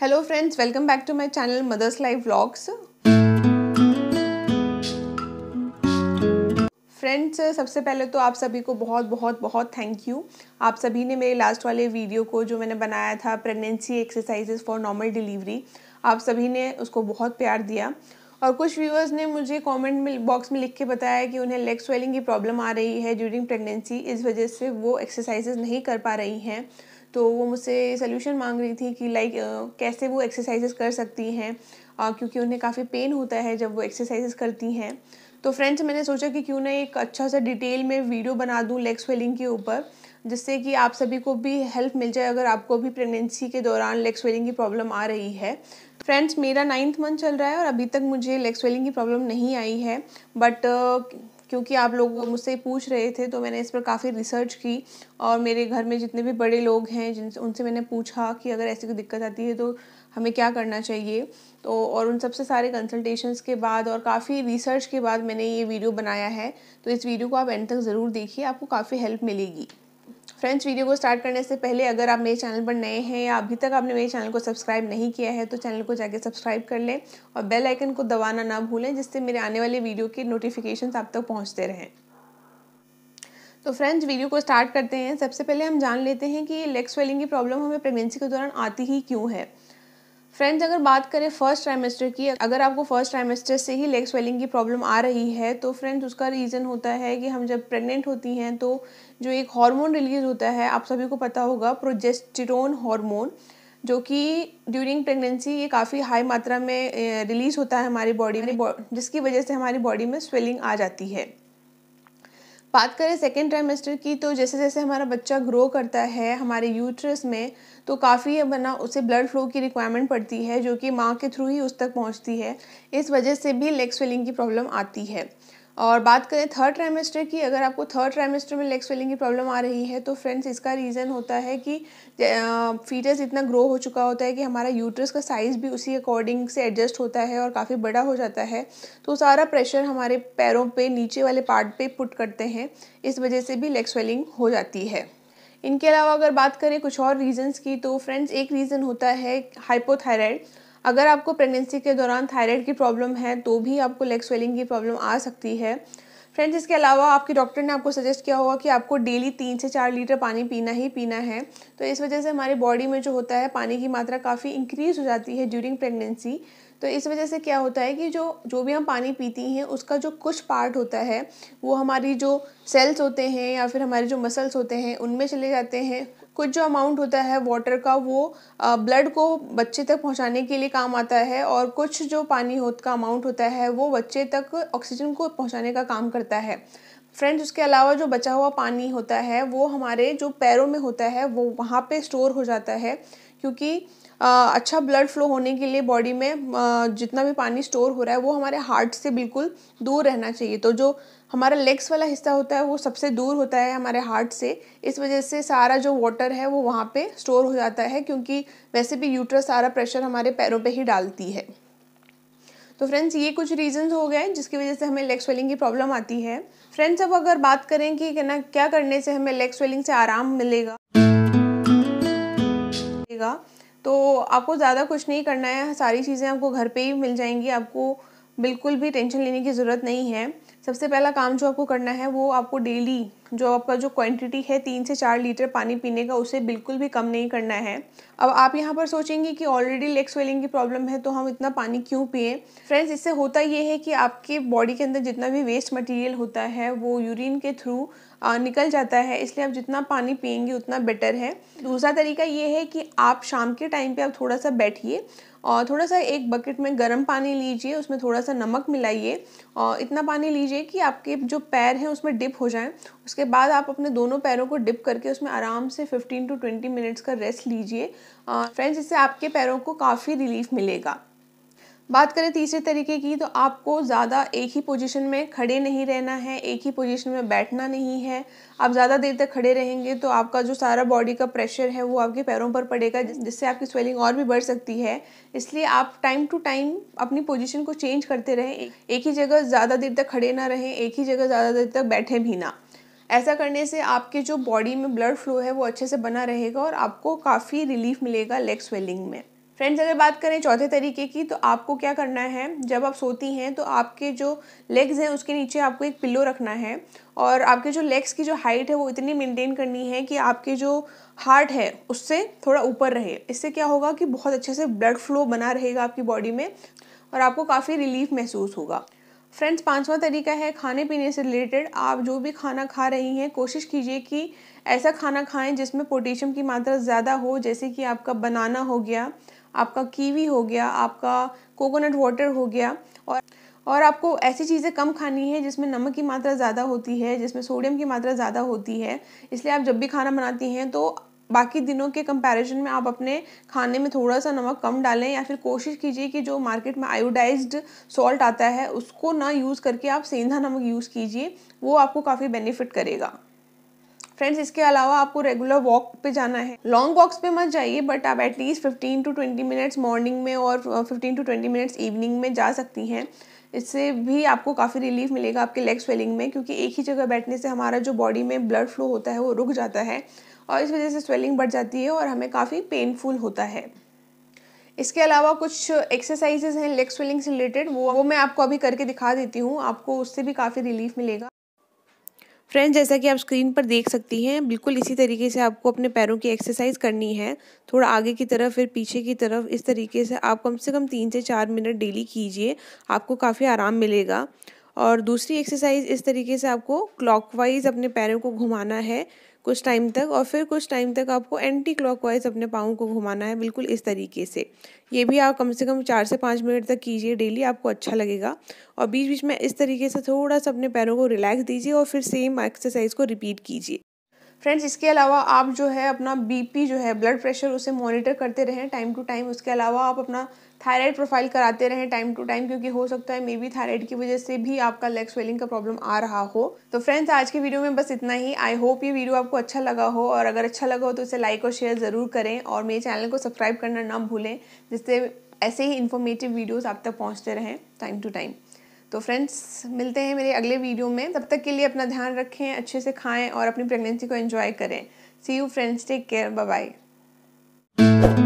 hello friends welcome back to my channel mother's life vlogs friends सबसे पहले तो आप सभी को बहुत बहुत बहुत थैंक यू आप सभी ने मेरे लास्ट वाले वीडियो को जो मैंने बनाया था pregnancy exercises for normal delivery आप सभी ने उसको बहुत प्यार दिया और कुछ व्यूअर्स ने मुझे कमेंट में बॉक्स में लिख के बताया कि उन्हें लेग स्वेलिंग की प्रॉब्लम आ रही है ड्यूरिंग प्रेगनेंसी इस वजह से वो एक्सरसाइजेज नहीं कर पा रही हैं तो वो मुझसे सोल्यूशन मांग रही थी कि लाइक कैसे वो एक्सरसाइजेस कर सकती हैं क्योंकि उन्हें काफ़ी पेन होता है जब वो एक्सरसाइजेस करती हैं तो फ्रेंड्स मैंने सोचा कि क्यों ना एक अच्छा सा डिटेल में वीडियो बना दूँ लेग स्वेलिंग के ऊपर जिससे कि आप सभी को भी हेल्प मिल जाए अगर आपको भी प्रेगनेंसी के दौरान लेग स्वेलिंग की प्रॉब्लम आ रही है फ्रेंड्स मेरा नाइन्थ मंथ चल रहा है और अभी तक मुझे लेग स्वेलिंग की प्रॉब्लम नहीं आई है बट क्योंकि आप लोग मुझसे पूछ रहे थे तो मैंने इस पर काफ़ी रिसर्च की और मेरे घर में जितने भी बड़े लोग हैं जिन उनसे मैंने पूछा कि अगर ऐसी कोई दिक्कत आती है तो हमें क्या करना चाहिए तो और उन सबसे सारे कंसल्टेशंस के बाद और काफ़ी रिसर्च के बाद मैंने ये वीडियो बनाया है तो इस वीडियो को आप एंड तक ज़रूर देखिए आपको काफ़ी हेल्प मिलेगी फ्रेंड्स वीडियो को स्टार्ट करने से पहले अगर आप मेरे चैनल पर नए हैं या अभी तक आपने मेरे चैनल को सब्सक्राइब नहीं किया है तो चैनल को जाके सब्सक्राइब कर लें और बेल आइकन को दबाना ना भूलें जिससे मेरे आने वाले वीडियो के नोटिफिकेशन आप तक पहुँचते रहें तो फ्रेंड्स वीडियो को स्टार्ट करते हैं सबसे पहले हम जान लेते हैं कि लेग स्वेलिंग की प्रॉब्लम हमें प्रेगनेंसी के दौरान आती ही क्यों है फ्रेंड्स अगर बात करें फर्स्ट ट्राइमेस्टर की अगर आपको फर्स्ट ट्राइमेस्टर से ही लेग स्वेलिंग की प्रॉब्लम आ रही है तो फ्रेंड्स उसका रीज़न होता है कि हम जब प्रेग्नेंट होती हैं तो जो एक हार्मोन रिलीज होता है आप सभी को पता होगा प्रोजेस्टिरोन हार्मोन जो कि ड्यूरिंग प्रेगनेंसी ये काफ़ी हाई मात्रा में रिलीज़ होता है हमारी बॉडी में जिसकी वजह से हमारी बॉडी में स्वेलिंग आ जाती है बात करें सेकेंड ट्राइमेस्टर की तो जैसे जैसे हमारा बच्चा ग्रो करता है हमारे यूट्रस में तो काफ़ी बना उसे ब्लड फ्लो की रिक्वायरमेंट पड़ती है जो कि माँ के थ्रू ही उस तक पहुँचती है इस वजह से भी लेग स्वेलिंग की प्रॉब्लम आती है और बात करें थर्ड ट्राइमेस्टर की अगर आपको थर्ड ट्राइमेस्टर में लेग स्वेलिंग की प्रॉब्लम आ रही है तो फ्रेंड्स इसका रीज़न होता है कि फीटस इतना ग्रो हो चुका होता है कि हमारा यूट्रस का साइज़ भी उसी अकॉर्डिंग से एडजस्ट होता है और काफ़ी बड़ा हो जाता है तो सारा प्रेशर हमारे पैरों पे नीचे वाले पार्ट पे पुट करते हैं इस वजह से भी लेग स्वेलिंग हो जाती है इनके अलावा अगर बात करें कुछ और रीज़न्स की तो फ्रेंड्स एक रीज़न होता है हाइपोथायराइड अगर आपको प्रेगनेंसी के दौरान थायराइड की प्रॉब्लम है तो भी आपको लेग स्वेलिंग की प्रॉब्लम आ सकती है फ्रेंड्स इसके अलावा आपके डॉक्टर ने आपको सजेस्ट किया होगा कि आपको डेली तीन से चार लीटर पानी पीना ही पीना है तो इस वजह से हमारे बॉडी में जो होता है पानी की मात्रा काफ़ी इंक्रीज हो जाती है ड्यूरिंग प्रेगनेंसी तो इस वजह से क्या होता है कि जो जो भी हम पानी पीती हैं उसका जो कुछ पार्ट होता है वो हमारी जो सेल्स होते हैं या फिर हमारे जो मसल्स होते हैं उनमें चले जाते हैं कुछ जो अमाउंट होता है वाटर का वो ब्लड को बच्चे तक पहुंचाने के लिए काम आता है और कुछ जो पानी हो का अमाउंट होता है वो बच्चे तक ऑक्सीजन को पहुंचाने का काम करता है फ्रेंड्स उसके अलावा जो बचा हुआ पानी होता है वो हमारे जो पैरों में होता है वो वहाँ पे स्टोर हो जाता है क्योंकि अच्छा ब्लड फ्लो होने के लिए बॉडी में जितना भी पानी स्टोर हो रहा है वो हमारे हार्ट से बिल्कुल दूर रहना चाहिए तो जो हमारा लेग्स वाला हिस्सा होता है वो सबसे दूर होता है हमारे हार्ट से इस वजह से सारा जो वाटर है वो वहाँ पे स्टोर हो जाता है क्योंकि वैसे भी यूट्रस सारा प्रेशर हमारे पैरों पे ही डालती है तो फ्रेंड्स ये कुछ रीजंस हो गए जिसकी वजह से हमें लेग स्वेलिंग की प्रॉब्लम आती है फ्रेंड्स अब अगर बात करें कि ना क्या करने से हमें लेग स्वेलिंग से आराम मिलेगा तो आपको ज़्यादा कुछ नहीं करना है सारी चीज़ें आपको घर पे ही मिल जाएंगी आपको बिल्कुल भी टेंशन लेने की ज़रूरत नहीं है सबसे पहला काम जो आपको करना है वो आपको डेली जो आपका जो क्वांटिटी है तीन से चार लीटर पानी पीने का उसे बिल्कुल भी कम नहीं करना है अब आप यहाँ पर सोचेंगे कि ऑलरेडी लेग स्वेलिंग की प्रॉब्लम है तो हम इतना पानी क्यों पिए फ्रेंड्स इससे होता ये है कि आपके बॉडी के अंदर जितना भी वेस्ट मटेरियल होता है वो यूरिन के थ्रू निकल जाता है इसलिए आप जितना पानी पियेंगे उतना बेटर है दूसरा तरीका ये है कि आप शाम के टाइम पे आप थोड़ा सा बैठिए और थोड़ा सा एक बकेट में गर्म पानी लीजिए उसमें थोड़ा सा नमक मिलाइए और इतना पानी लीजिए कि आपके जो पैर हैं उसमें डिप हो जाएं उसके बाद आप अपने दोनों पैरों को डिप करके उसमें आराम से 15 टू 20 मिनट्स का रेस्ट लीजिए फ्रेंड्स इससे आपके पैरों को काफ़ी रिलीफ मिलेगा बात करें तीसरे तरीके की तो आपको ज़्यादा एक ही पोजीशन में खड़े नहीं रहना है एक ही पोजीशन में बैठना नहीं है आप ज़्यादा देर तक खड़े रहेंगे तो आपका जो सारा बॉडी का प्रेशर है वो आपके पैरों पर पड़ेगा जिससे आपकी स्वेलिंग और भी बढ़ सकती है इसलिए आप टाइम टू टाइम अपनी पोजिशन को चेंज करते रहें एक ही जगह ज़्यादा देर तक खड़े ना रहें एक ही जगह ज़्यादा देर तक बैठे भी ना ऐसा करने से आपके जो बॉडी में ब्लड फ्लो है वो अच्छे से बना रहेगा और आपको काफ़ी रिलीफ मिलेगा लेग स्वेलिंग में फ्रेंड्स अगर बात करें चौथे तरीके की तो आपको क्या करना है जब आप सोती हैं तो आपके जो लेग्स हैं उसके नीचे आपको एक पिल्लो रखना है और आपके जो लेग्स की जो हाइट है वो इतनी मेंटेन करनी है कि आपके जो हार्ट है उससे थोड़ा ऊपर रहे इससे क्या होगा कि बहुत अच्छे से ब्लड फ्लो बना रहेगा आपकी बॉडी में और आपको काफ़ी रिलीफ महसूस होगा फ्रेंड्स पांचवा तरीका है खाने पीने से रिलेटेड आप जो भी खाना खा रही हैं कोशिश कीजिए कि ऐसा खाना खाएं जिसमें पोटेशियम की मात्रा ज़्यादा हो जैसे कि आपका बनाना हो गया आपका कीवी हो गया आपका कोकोनट वाटर हो गया और और आपको ऐसी चीज़ें कम खानी है जिसमें नमक की मात्रा ज़्यादा होती है जिसमें सोडियम की मात्रा ज़्यादा होती है इसलिए आप जब भी खाना बनाती हैं तो बाकी दिनों के कंपैरिजन में आप अपने खाने में थोड़ा सा नमक कम डालें या फिर कोशिश कीजिए कि जो मार्केट में आयोडाइज्ड सॉल्ट आता है उसको ना यूज़ करके आप सेंधा नमक यूज़ कीजिए वो आपको काफ़ी बेनिफिट करेगा फ्रेंड्स इसके अलावा आपको रेगुलर वॉक पे जाना है लॉन्ग वॉक्स पे मत जाइए बट आप at least fifteen to twenty minutes morning में और fifteen to twenty minutes evening में जा सकती हैं इससे भी आपको काफ़ी रिलीफ मिलेगा आपके लेग स्वेलिंग में क्योंकि एक ही जगह बैठने से हमारा जो बॉडी में ब्लड फ्लो होता है वो रुक जाता है और इस वजह से स्वेलिंग बढ़ जाती है और हमें काफ़ी पेनफुल होता है इसके अलावा कुछ एक्सरसाइजेज हैं लेग स्वेलिंग से रिलेटेड वो वो मैं आपको अभी करके दिखा देती हूँ आपको उससे भी काफ़ी रिलीफ मिलेगा फ्रेंड्स जैसा कि आप स्क्रीन पर देख सकती हैं बिल्कुल इसी तरीके से आपको अपने पैरों की एक्सरसाइज करनी है थोड़ा आगे की तरफ फिर पीछे की तरफ इस तरीके से आप कम से कम तीन से चार मिनट डेली कीजिए आपको काफ़ी आराम मिलेगा और दूसरी एक्सरसाइज इस तरीके से आपको क्लॉकवाइज अपने पैरों को घुमाना है कुछ टाइम तक और फिर कुछ टाइम तक आपको एंटी क्लॉकवाइज अपने पाँव को घुमाना है बिल्कुल इस तरीके से ये भी आप कम से कम चार से पाँच मिनट तक कीजिए डेली आपको अच्छा लगेगा और बीच बीच में इस तरीके से थोड़ा सा अपने पैरों को रिलैक्स दीजिए और फिर सेम एक्सरसाइज को रिपीट कीजिए फ्रेंड्स इसके अलावा आप जो है अपना बीपी जो है ब्लड प्रेशर उसे मॉनिटर करते रहें टाइम टू टाइम उसके अलावा आप अपना थायराइड प्रोफाइल कराते रहें टाइम टू टाइम क्योंकि हो सकता है मे बी थायराइड की वजह से भी आपका लेग स्वेलिंग का प्रॉब्लम आ रहा हो तो फ्रेंड्स आज के वीडियो में बस इतना ही आई होप ये वीडियो आपको अच्छा लगा हो और अगर अच्छा लगा हो तो इसे लाइक और शेयर ज़रूर करें और मेरे चैनल को सब्सक्राइब करना ना भूलें जिससे ऐसे ही इन्फॉर्मेटिव वीडियोज़ आप तक पहुँचते रहें टाइम टू टाइम तो फ्रेंड्स मिलते हैं मेरे अगले वीडियो में तब तक के लिए अपना ध्यान रखें अच्छे से खाएं और अपनी प्रेगनेंसी को एंजॉय करें see you friends take care bye bye